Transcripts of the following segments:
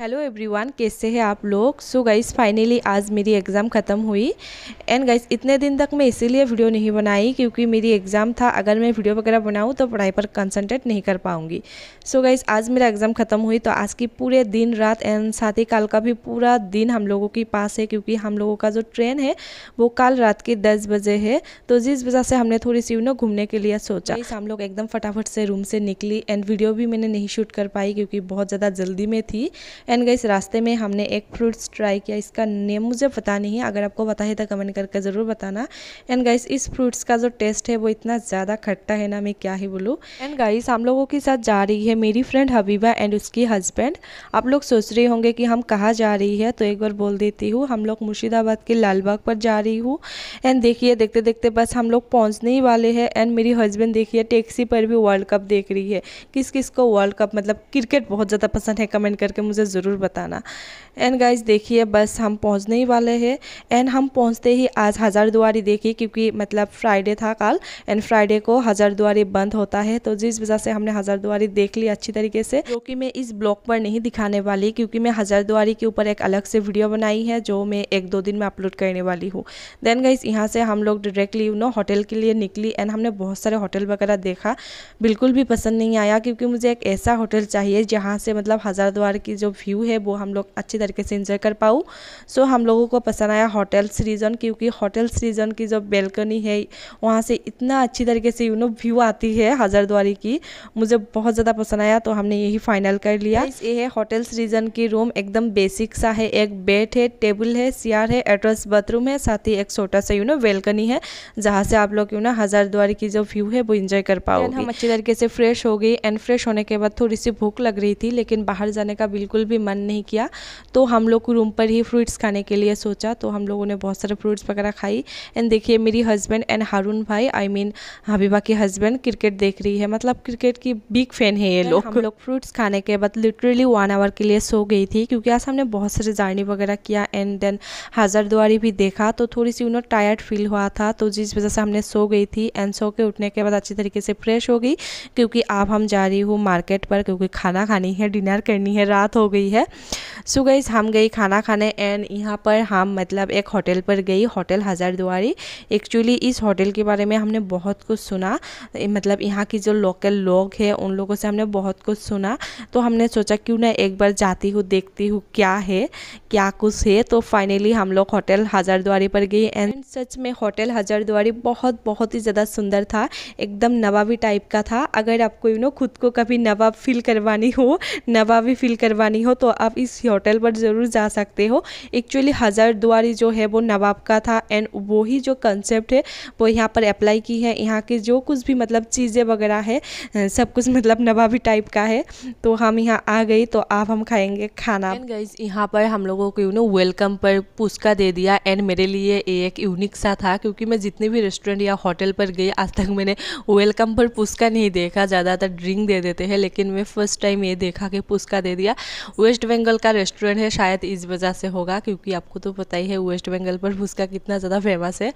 hello everyone कैसे हैं आप लोग सो गाइस फाइनली आज मेरी एग्ज़ाम ख़त्म हुई एंड गाइस इतने दिन तक मैं इसीलिए वीडियो नहीं बनाई क्योंकि मेरी एग्ज़ाम था अगर मैं वीडियो वगैरह बनाऊँ तो पढ़ाई पर कंसंट्रेट नहीं कर पाऊँगी सो गाइस आज मेरा एग्ज़ाम ख़त्म हुई तो आज की पूरे दिन रात एंड साथ ही कल का भी पूरा दिन हम लोगों के पास है क्योंकि हम लोगों का जो ट्रेन है वो कल रात के दस बजे है तो जिस वजह से हमने थोड़ी सी नो घूमने के लिए सोचा हम लोग एकदम फटाफट से रूम से निकली एंड वीडियो भी मैंने नहीं शूट कर पाई क्योंकि बहुत ज़्यादा जल्दी में थी एंड गई रास्ते में हमने एक फ्रूट्स ट्राई किया इसका नेम मुझे पता नहीं है अगर आपको पता है तो कमेंट करके ज़रूर बताना एंड गाइस इस फ्रूट्स का जो टेस्ट है वो इतना ज़्यादा खट्टा है ना मैं क्या ही बोलूँ एंड गाइस हम लोगों के साथ जा रही है मेरी फ्रेंड हबीबा एंड उसकी हस्बैंड आप लोग सोच रहे होंगे कि हम कहाँ जा रही है तो एक बार बोल देती हूँ हम लोग मुर्शिदाबाद के लालबाग पर जा रही हूँ एंड देखिए देखते देखते बस हम लोग पहुँचने ही वाले हैं एंड मेरी हस्बैंड देखिए टैक्सी पर भी वर्ल्ड कप देख रही है किस किस को वर्ल्ड कप मतलब क्रिकेट बहुत ज़्यादा पसंद है कमेंट करके मुझे ज़रूर बताना एंड गाइज देखिए बस हम पहुंचने ही वाले हैं एंड हम पहुंचते ही आज हज़ारदुआरी देखी क्योंकि मतलब फ्राइडे था कल एंड फ्राइडे को हज़ारदुआरी बंद होता है तो जिस वजह से हमने हज़ारदुआरी देख ली अच्छी तरीके से जो कि मैं इस ब्लॉग पर नहीं दिखाने वाली क्योंकि मैं हज़ारदुआरी के ऊपर एक अलग से वीडियो बनाई है जो मैं एक दो दिन में अपलोड करने वाली हूँ देन गाइज यहाँ से हम लोग डायरेक्टली यू नो होटल के लिए निकली एंड हमने बहुत सारे होटल वगैरह देखा बिल्कुल भी पसंद नहीं आया क्योंकि मुझे एक ऐसा होटल चाहिए जहाँ से मतलब हज़ारद्वार की जो व्यू है वो हम लोग अच्छे तरीके से इंजॉय कर पाऊँ सो हम लोगों को पसंद आया होटल्स रीजन क्योंकि होटल्स रीजन की जो बेलकनी है वहाँ से इतना अच्छी तरीके से यू नो व्यू आती है हज़ारद्वारी की मुझे बहुत ज़्यादा पसंद आया तो हमने यही फाइनल कर लिया ये है होटल्स रीजन की रूम एकदम बेसिक सा है एक बेड है टेबल है सियार है एड्रेस बाथरूम है साथ ही एक छोटा सा यू नो वेलकनी है जहाँ से आप लोग यू ना हज़ारद्वारी की जो व्यू है वो इन्जॉय कर पाओ हम अच्छी तरीके से फ्रेश हो गई एंड फ्रेश होने के बाद थोड़ी सी भूख लग रही थी लेकिन बाहर जाने का बिल्कुल भी मन नहीं किया तो हम लोग को रूम पर ही फ्रूट्स खाने के लिए सोचा तो हम लोगों ने बहुत सारे फ्रूट्स वगैरह खाई एंड देखिए मेरी हस्बैंड एंड हारून भाई I I mean mean, Habiba के हस्बैंड क्रिकेट देख रही है मतलब क्रिकेट की बिग फैन है ये लोग हम लोग फ्रूट्स खाने के बाद लिटरली वन आवर के लिए सो गई थी क्योंकि आज हमने बहुत सारे जर्नी वगैरह किया एंड देन हज़ारद्वारी भी देखा तो थोड़ी सी उन्होंने टायर्ड फील हुआ था तो जिस वजह से हमने सो गई थी एंड सो के उठने के बाद अच्छी तरीके से फ्रेश हो गई क्योंकि अब हम जा रही हूँ मार्केट पर क्योंकि खाना खानी है डिनर करनी है रात हो गई गई है सो गई हम गई खाना खाने एंड यहाँ पर हम मतलब एक होटल पर गई होटल हज़ार दुआरी एक्चुअली इस होटल के बारे में हमने बहुत कुछ सुना मतलब यहाँ की जो लोकल लोग हैं उन लोगों से हमने बहुत कुछ सुना तो हमने सोचा क्यों ना एक बार जाती हूँ देखती हूँ क्या है क्या कुछ है तो फाइनली हम लोग होटल हजार दुआरी पर गई एंड सच में होटल हजार दुआरी बहुत बहुत ही ज़्यादा सुंदर था एकदम नवाबी टाइप का था अगर आपको यू नो खुद को कभी नवाब फील करवानी हो नवाबी फील करवानी हो हो तो आप इस होटल पर ज़रूर जा सकते हो एक्चुअली दुआरी जो है वो नवाब का था एंड वो ही जो कंसेप्ट है वो यहाँ पर अप्लाई की है यहाँ के जो कुछ भी मतलब चीज़ें वगैरह है सब कुछ मतलब नवाबी टाइप का है तो हम यहाँ आ गई तो आप हम खाएंगे खाना गाइज यहाँ पर हम लोगों को यू नो वेलकम पर पुस्का दे दिया एंड मेरे लिए एक यूनिक सा था क्योंकि मैं जितने भी रेस्टोरेंट या होटल पर गई आज तक मैंने वेलकम पर पुस्का नहीं देखा ज़्यादातर ड्रिंक दे देते हैं लेकिन मैं फर्स्ट टाइम ये देखा कि पुस्का दे दिया वेस्ट बंगाल का रेस्टोरेंट है शायद इस वजह से होगा क्योंकि आपको तो पता ही है वेस्ट बंगाल पर भूसका कितना ज़्यादा फेमस है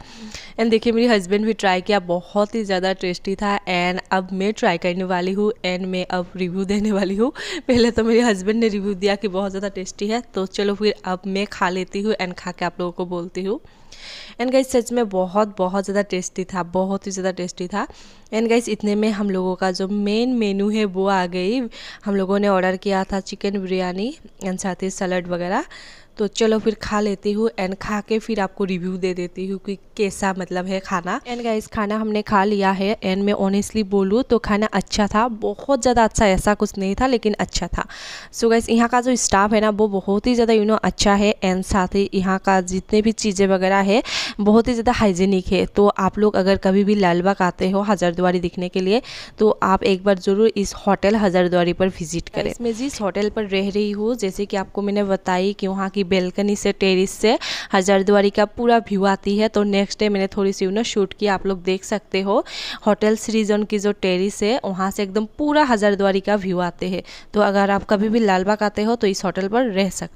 एंड देखिए मेरी हस्बैंड भी ट्राई किया बहुत ही ज़्यादा टेस्टी था एंड अब मैं ट्राई करने वाली हूँ एंड मैं अब रिव्यू देने वाली हूँ पहले तो मेरे हस्बैंड ने रिव्यू दिया कि बहुत ज़्यादा टेस्टी है तो चलो फिर अब मैं खा लेती हूँ एंड खा के आप लोगों को बोलती हूँ एंड गाइस सच में बहुत बहुत ज़्यादा टेस्टी था बहुत ही ज़्यादा टेस्टी था एंड गाइज इतने में हम लोगों का जो मेन मेनू है वो आ गई हम लोगों ने ऑर्डर किया था चिकन बिरयानी एंड साथ ही सलाड वगैरह तो चलो फिर खा लेती हूँ एंड खा के फिर आपको रिव्यू दे देती हूँ कि कैसा मतलब है खाना एंड गाइस खाना हमने खा लिया है एंड मैं ऑनेस्टली बोलूँ तो खाना अच्छा था बहुत ज़्यादा अच्छा ऐसा कुछ नहीं था लेकिन अच्छा था सो so गाइस यहाँ का जो स्टाफ है ना वो बहुत ही ज़्यादा यू नो अच्छा है एंड साथ ही यहाँ का जितने भी चीज़ें वगैरह है बहुत ही ज़्यादा हाइजीनिक है तो आप लोग अगर कभी भी लालबाग आते हो हज़ारद्वारी दिखने के लिए तो आप एक बार ज़रूर इस होटल हज़ारद्वारी पर विजिट करें मैं जिस होटल पर रह रही हूँ जैसे कि आपको मैंने बताई कि वहाँ की बेलकनी से टेरिस से हजारद्वारी का पूरा व्यू आती है तो नेक्स्ट डे मैंने थोड़ी सी उन्हें शूट की आप लोग देख सकते हो होटल सीरीजन की जो टेरिस है वहाँ से एकदम पूरा हजारद्वारी का व्यू आते हैं तो अगर आप कभी भी लाल बाग आते हो तो इस होटल पर रह सकते